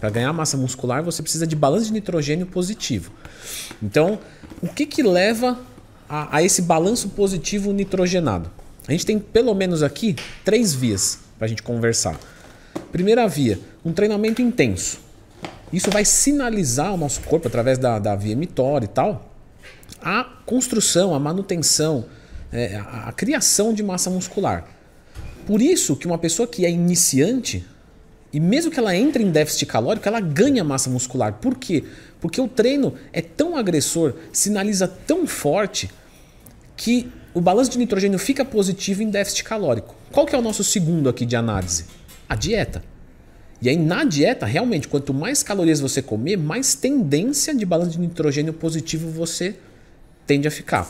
Para ganhar massa muscular, você precisa de balanço de nitrogênio positivo. Então, o que, que leva a, a esse balanço positivo nitrogenado? A gente tem pelo menos aqui três vias para a gente conversar. Primeira via, um treinamento intenso. Isso vai sinalizar o nosso corpo, através da, da via mitória e tal, a construção, a manutenção, é, a, a criação de massa muscular. Por isso que uma pessoa que é iniciante, e mesmo que ela entre em déficit calórico, ela ganha massa muscular. Por quê? Porque o treino é tão agressor, sinaliza tão forte, que o balanço de nitrogênio fica positivo em déficit calórico. Qual que é o nosso segundo aqui de análise? A dieta. E aí na dieta, realmente, quanto mais calorias você comer, mais tendência de balanço de nitrogênio positivo você tende a ficar.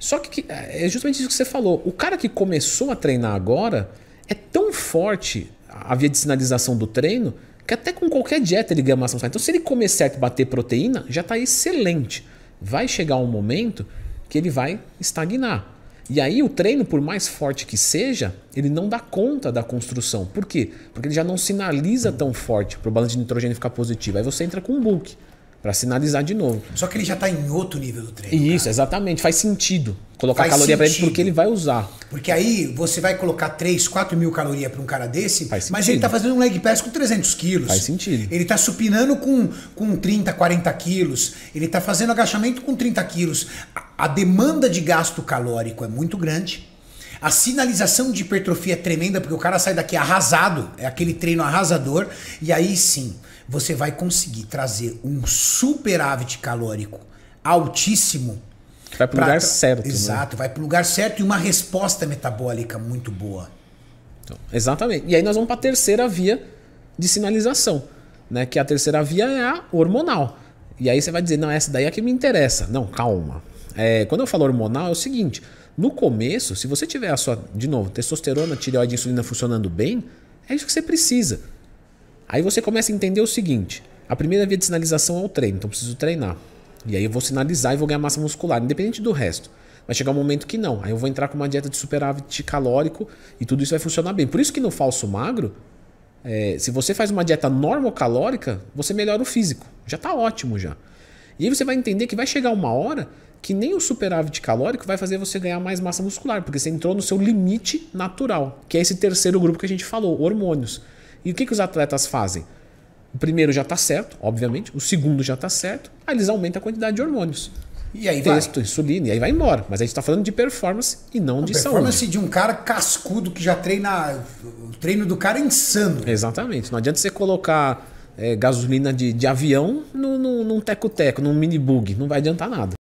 Só que é, é justamente isso que você falou. O cara que começou a treinar agora é tão forte a, via de sinalização do treino, que até com qualquer dieta ele ganha massa muscular. Então, se ele comer certo e bater proteína, já está excelente. Vai chegar um momento que ele vai estagnar. E aí o treino, por mais forte que seja, ele não dá conta da construção. Por quê? Porque ele já não sinaliza tão forte para o balanço de nitrogênio ficar positivo. Aí você entra com um bulk para sinalizar de novo. Só que ele já está em outro nível do treino. Isso, cara. exatamente. Faz sentido colocar Faz caloria para ele porque ele vai usar. Porque aí você vai colocar 3, 4 mil calorias para um cara desse, mas ele está fazendo um leg press com 300 quilos. Faz sentido. Ele está supinando com, com 30, 40 quilos. Ele está fazendo agachamento com 30 quilos. a demanda de gasto calórico é muito grande. A sinalização de hipertrofia é tremenda porque o cara sai daqui arrasado. É aquele treino arrasador. E aí sim você vai conseguir trazer um superávit calórico altíssimo. Vai para o lugar certo. Né? Exato, né? vai para o lugar certo e uma resposta metabólica muito boa. Então, exatamente. E aí nós vamos para a terceira via de sinalização, né? Que a terceira via é a hormonal. E aí você vai dizer, não, essa daí é que me interessa. Não, calma. É, quando eu falo hormonal, é o seguinte: no começo, se você tiver a sua, de novo, testosterona, tireoide e insulina funcionando bem, é isso que você precisa. Aí você começa a entender o seguinte: a primeira via de sinalização é o treino, então preciso treinar. E aí eu vou sinalizar e vou ganhar massa muscular, independente do resto. Vai chegar um momento que não. Aí eu vou entrar com uma dieta de superávit calórico e tudo isso vai funcionar bem. Por isso que no falso magro, é, se você faz uma dieta normal calórica, você melhora o físico. Já está ótimo já. E aí você vai entender que vai chegar uma hora que nem o superávit calórico vai fazer você ganhar mais massa muscular, porque você entrou no seu limite natural, que é esse terceiro grupo que a gente falou, hormônios. E o que, que os atletas fazem? O primeiro já está certo, obviamente, o segundo já está certo, aí eles aumentam a quantidade de hormônios. E aí testo, vai. insulina, e aí vai embora. Mas a gente está falando de performance e não a de performance saúde. Performance de um cara cascudo que já treina. O treino do cara é insano. Exatamente. Não adianta você colocar é, gasolina de, de avião num teco-teco, num mini-bug. Não vai adiantar nada.